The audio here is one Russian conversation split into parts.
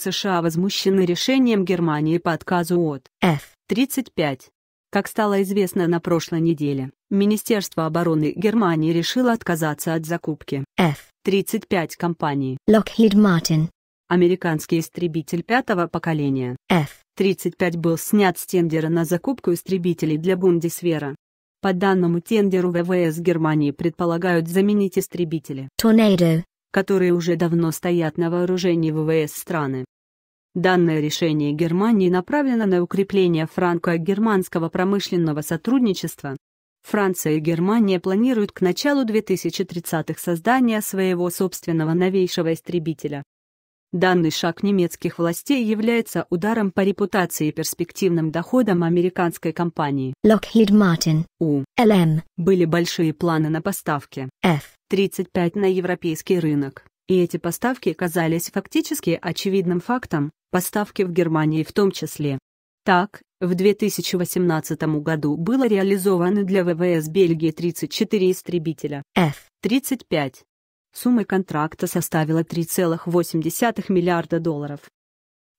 США возмущены решением Германии по отказу от F-35. Как стало известно на прошлой неделе, Министерство обороны Германии решило отказаться от закупки F-35 компании Lockheed Martin. Американский истребитель пятого поколения F-35 был снят с тендера на закупку истребителей для Бундесвера. По данному тендеру ВВС Германии предполагают заменить истребители Tornado которые уже давно стоят на вооружении ВВС страны. Данное решение Германии направлено на укрепление франко-германского промышленного сотрудничества. Франция и Германия планируют к началу 2030-х создание своего собственного новейшего истребителя. Данный шаг немецких властей является ударом по репутации и перспективным доходам американской компании Lockheed Martin У. LM. Были большие планы на поставки F-35 на европейский рынок, и эти поставки казались фактически очевидным фактом, поставки в Германии в том числе. Так, в 2018 году было реализовано для ВВС Бельгии 34 истребителя F-35 Сумма контракта составила 3,8 миллиарда долларов.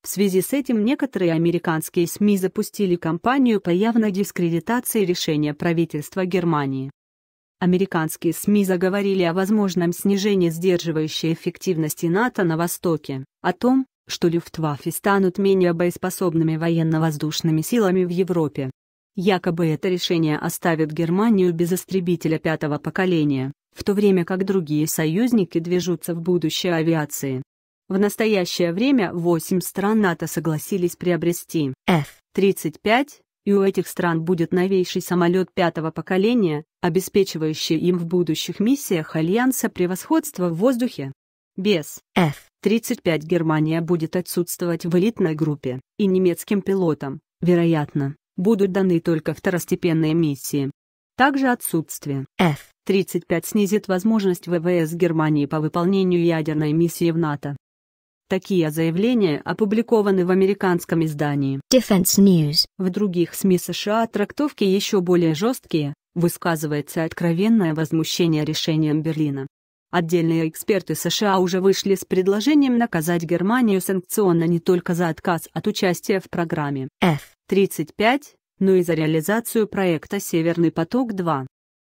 В связи с этим некоторые американские СМИ запустили кампанию по явной дискредитации решения правительства Германии. Американские СМИ заговорили о возможном снижении сдерживающей эффективности НАТО на Востоке, о том, что Люфтваффе станут менее боеспособными военно-воздушными силами в Европе, Якобы это решение оставит Германию без истребителя пятого поколения, в то время как другие союзники движутся в будущее авиации. В настоящее время 8 стран НАТО согласились приобрести F-35, и у этих стран будет новейший самолет пятого поколения, обеспечивающий им в будущих миссиях Альянса превосходство в воздухе. Без F-35 Германия будет отсутствовать в элитной группе, и немецким пилотам, вероятно, будут даны только второстепенные миссии. Также отсутствие F-35 снизит возможность ВВС Германии по выполнению ядерной миссии в НАТО. Такие заявления опубликованы в американском издании Defense News. В других СМИ США трактовки еще более жесткие, высказывается откровенное возмущение решением Берлина. Отдельные эксперты США уже вышли с предложением наказать Германию санкционно не только за отказ от участия в программе F-35, но ну и за реализацию проекта «Северный поток-2».